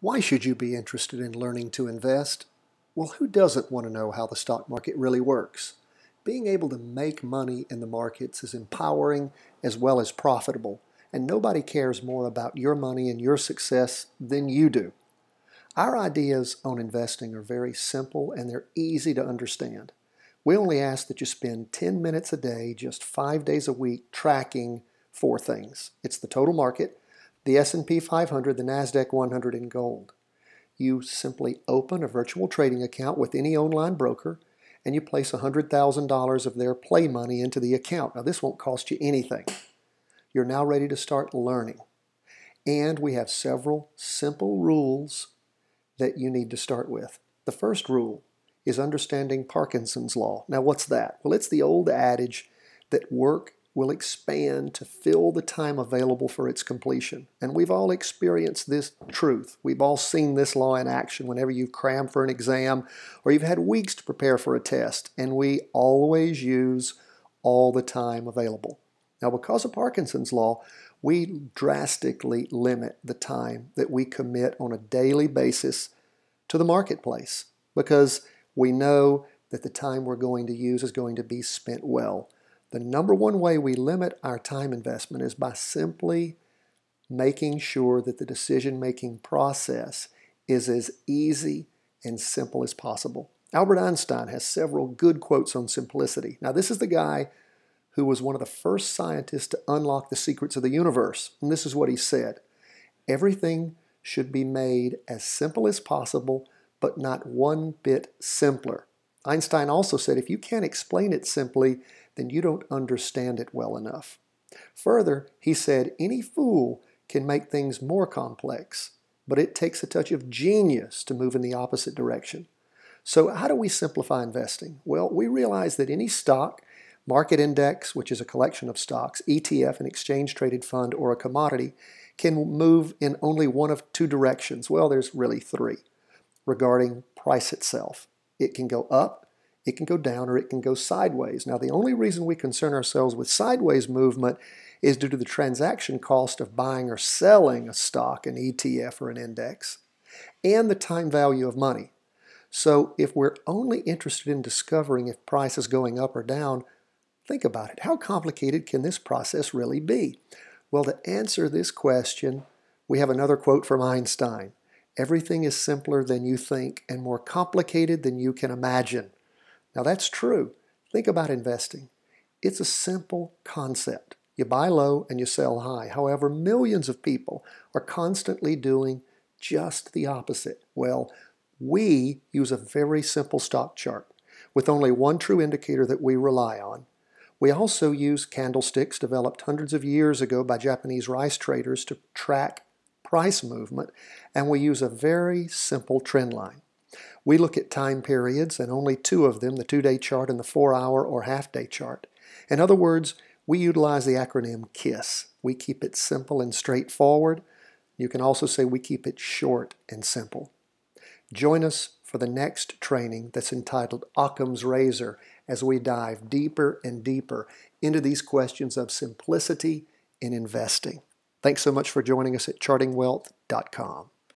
Why should you be interested in learning to invest? Well, who doesn't want to know how the stock market really works? Being able to make money in the markets is empowering as well as profitable, and nobody cares more about your money and your success than you do. Our ideas on investing are very simple and they're easy to understand. We only ask that you spend 10 minutes a day, just five days a week, tracking four things it's the total market the S&P 500, the Nasdaq 100 in gold. You simply open a virtual trading account with any online broker and you place $100,000 of their play money into the account. Now this won't cost you anything. You're now ready to start learning. And we have several simple rules that you need to start with. The first rule is understanding Parkinson's law. Now what's that? Well, it's the old adage that work will expand to fill the time available for its completion. And we've all experienced this truth. We've all seen this law in action whenever you have crammed for an exam or you've had weeks to prepare for a test, and we always use all the time available. Now, because of Parkinson's law, we drastically limit the time that we commit on a daily basis to the marketplace because we know that the time we're going to use is going to be spent well. The number one way we limit our time investment is by simply making sure that the decision making process is as easy and simple as possible. Albert Einstein has several good quotes on simplicity. Now, this is the guy who was one of the first scientists to unlock the secrets of the universe. And this is what he said Everything should be made as simple as possible, but not one bit simpler. Einstein also said if you can't explain it simply, then you don't understand it well enough. Further, he said, any fool can make things more complex, but it takes a touch of genius to move in the opposite direction. So, how do we simplify investing? Well, we realize that any stock, market index, which is a collection of stocks, ETF, an exchange traded fund, or a commodity, can move in only one of two directions. Well, there's really three regarding price itself. It can go up it can go down or it can go sideways. Now, the only reason we concern ourselves with sideways movement is due to the transaction cost of buying or selling a stock, an ETF, or an index, and the time value of money. So, if we're only interested in discovering if price is going up or down, think about it. How complicated can this process really be? Well, to answer this question, we have another quote from Einstein Everything is simpler than you think and more complicated than you can imagine. Now that's true. Think about investing. It's a simple concept. You buy low and you sell high. However, millions of people are constantly doing just the opposite. Well, we use a very simple stock chart with only one true indicator that we rely on. We also use candlesticks developed hundreds of years ago by Japanese rice traders to track price movement, and we use a very simple trend line. We look at time periods and only two of them, the two day chart and the four hour or half day chart. In other words, we utilize the acronym KISS. We keep it simple and straightforward. You can also say we keep it short and simple. Join us for the next training that's entitled Occam's Razor as we dive deeper and deeper into these questions of simplicity in investing. Thanks so much for joining us at chartingwealth.com.